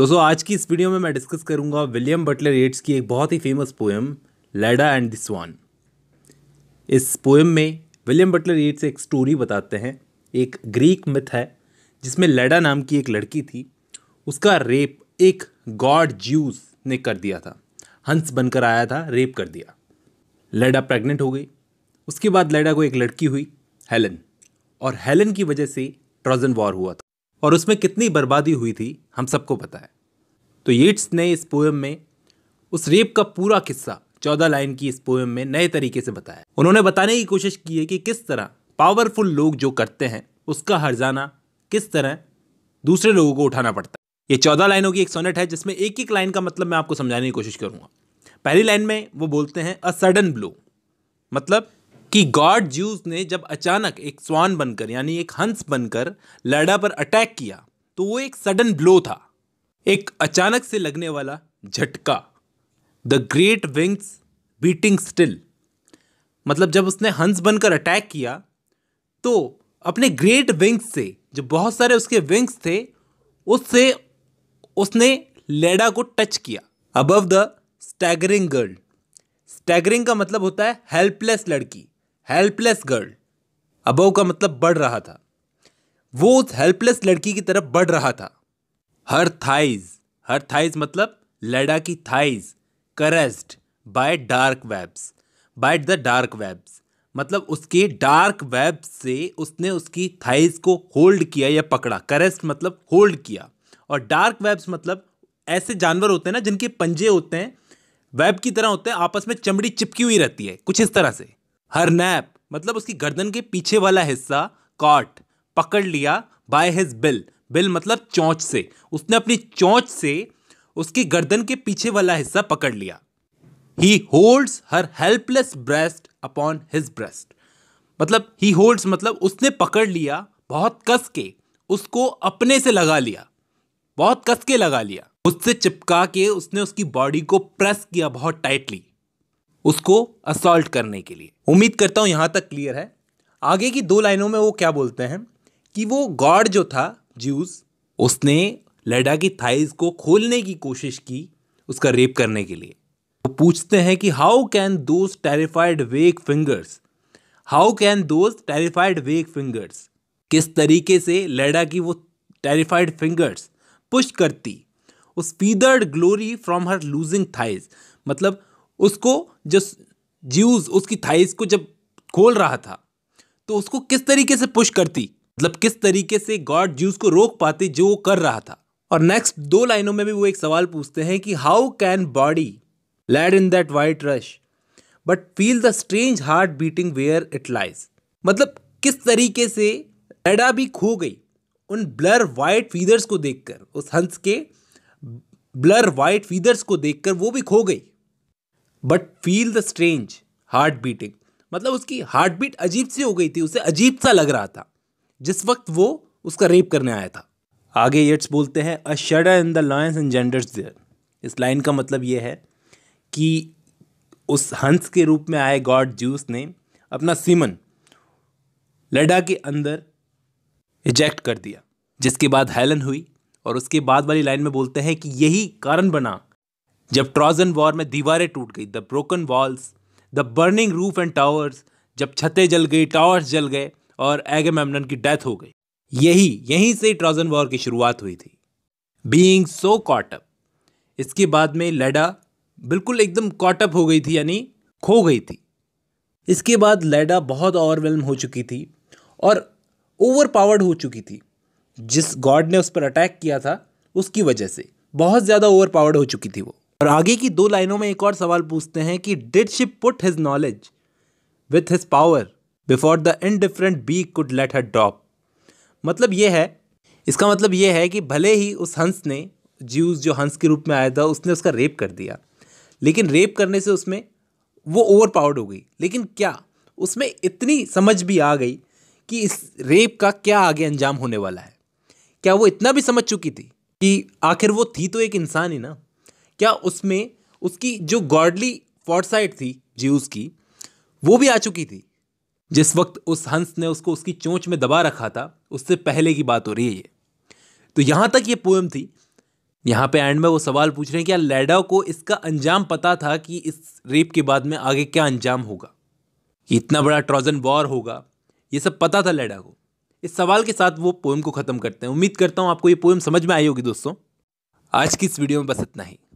दोस्तों आज की इस वीडियो में मैं डिस्कस करूंगा विलियम बटलर येट्स की एक बहुत ही famous poem Leda and the swan इस पोएम में विलियम बटलर येट्स एक स्टोरी बताते हैं एक ग्रीक मिथ है जिसमें लेडा नाम की एक लड़की थी उसका रेप एक गॉड ज्यूस ने कर दिया था हंस बनकर आया था रेप कर दिया लेडा प्रेग्नेंट हो गई उसके बाद लेडा को एक लड़की हुई हेलन और हेलन की वजह से ट्रोजन वॉर हुआ था और उसमें कितनी बर्बादी हुई थी हम सबको पता है तो येट्स ने इस पोएम में उस रेप का पूरा किस्सा चौदह लाइन की इस पोएम में नए तरीके से बताया उन्होंने बताने की कोशिश की है कि किस तरह पावरफुल लोग जो करते हैं उसका हर्जाना किस तरह दूसरे लोगों को उठाना पड़ता है ये चौदह लाइनों की एक सोनेट है जिसमें एक एक लाइन का मतलब मैं आपको समझाने की कोशिश करूँगा पहली लाइन में वो बोलते हैं अ सडन ब्लो मतलब कि गॉड ज्यूज ने जब अचानक एक स्वान बनकर यानी एक हंस बनकर लड़ा पर अटैक किया तो वो एक सडन ब्लो था एक अचानक से लगने वाला झटका the great wings beating still मतलब जब उसने हंस बनकर अटैक किया तो अपने ग्रेट विंग्स से जो बहुत सारे उसके विंग्स थे उससे उसने लेडा को टच किया above the staggering girl staggering का मतलब होता है हेल्पलेस लड़की हेल्पलेस गर्ल अबो का मतलब बढ़ रहा था वो उस हेल्पलेस लड़की की तरफ बढ़ रहा था हर थाइज हर थाइज मतलब लड़ा की thighs caressed by dark webs by the dark webs मतलब उसके डार्क वेब से उसने उसकी थाइज को होल्ड किया या पकड़ा करेस्ट मतलब होल्ड किया और डार्क वेब्स मतलब ऐसे जानवर होते हैं ना जिनके पंजे होते हैं वेब की तरह होते हैं आपस में चमड़ी चिपकी हुई रहती है कुछ इस तरह से हर नैप मतलब उसकी गर्दन के पीछे वाला हिस्सा कॉट पकड़ लिया बाय हिज बिल बिल मतलब चौंच से उसने अपनी चौंच से उसकी गर्दन के पीछे वाला हिस्सा पकड़ लिया he holds her helpless breast upon his breast मतलब ही होल्ड्स मतलब उसने पकड़ लिया बहुत कस के उसको अपने से लगा लिया बहुत कस के लगा लिया उससे चिपका के उसने उसकी बॉडी को प्रेस किया बहुत टाइटली उसको असॉल्ट करने के लिए उम्मीद करता हूँ यहाँ तक क्लियर है आगे की दो लाइनों में वो क्या बोलते हैं कि वो गॉड जो था ज्यूस उसने लेडा की थाइज को खोलने की कोशिश की उसका रेप करने के लिए वो पूछते हैं कि how can those terrified vague fingers how can those terrified vague fingers किस तरीके से लेडा की वो टेरिफाइड फिंगर्स पुश करती उस feathered glory from her loosening thighs मतलब उसको जो ज्यूज उसकी थाइस को जब खोल रहा था तो उसको किस तरीके से पुश करती मतलब किस तरीके से गॉड ज्यूज को रोक पाती जो वो कर रहा था और नेक्स्ट दो लाइनों में भी वो एक सवाल पूछते हैं कि how can body laid in that white rush but feel the strange heart beating where it lies मतलब किस तरीके से एडा भी खो गई उन ब्लर वाइट फीदर्स को देखकर उस हंस के ब्लर वाइट फीदर्स को देखकर वो भी खो गई but feel the strange heart beating मतलब उसकी हार्ट बीट अजीब सी हो गई थी उसे अजीब सा लग रहा था जिस वक्त वो उसका रेप करने आया था आगे येट्स बोलते हैं a shudder in the loins engenders there इस लाइन का मतलब ये है कि उस हंस के रूप में आए गॉड जूस ने अपना सीमन लड़ा के अंदर इजेक्ट कर दिया जिसके बाद हेलन हुई और उसके बाद वाली लाइन में बोलते हैं कि यही कारण बना जब ट्रॉजन वॉर में दीवारें टूट गई the broken walls the burning roof and towers जब छतें जल गई टावर्स जल गए और एगेमेमनन की डेथ हो गई यही यहीं से ट्रॉजन वॉर की शुरुआत हुई थी बीइंग सो कॉटअप इसके बाद में लेडा बिल्कुल एकदम कॉटअप हो गई थी यानी खो गई थी इसके बाद लेडा बहुत ओवरवेलम हो चुकी थी और ओवर पावर्ड हो चुकी थी जिस गॉड ने उस पर अटैक किया था उसकी वजह से बहुत ज़्यादा ओवर पावर्ड हो चुकी थी वो और आगे की दो लाइनों में एक और सवाल पूछते हैं कि did she put his knowledge with his power before the indifferent beak could let her drop मतलब ये है इसका मतलब ये है कि भले ही उस हंस ने ज्यूज जो हंस के रूप में आया था उसने उसका रेप कर दिया लेकिन रेप करने से उसमें वो ओवर पावर्ड हो गई लेकिन क्या उसमें इतनी समझ भी आ गई कि इस रेप का क्या आगे अंजाम होने वाला है क्या वो इतना भी समझ चुकी थी कि आखिर वो थी तो एक इंसान ही ना क्या उसमें उसकी जो गॉडली फॉरसाइट थी ज्यूज की वो भी आ चुकी थी जिस वक्त उस हंस ने उसको उसकी चोंच में दबा रखा था उससे पहले की बात हो रही है ये तो यहाँ तक ये पोएम थी यहाँ पे एंड में वो सवाल पूछ रहे हैं कि लेडा को इसका अंजाम पता था कि इस रेप के बाद में आगे क्या अंजाम होगा इतना बड़ा ट्रोजन वॉर होगा ये सब पता था लेडा को इस सवाल के साथ वो पोएम को ख़त्म करते हैं उम्मीद करता हूँ आपको ये पोएम समझ में आई होगी दोस्तों आज की इस वीडियो में बस इतना ही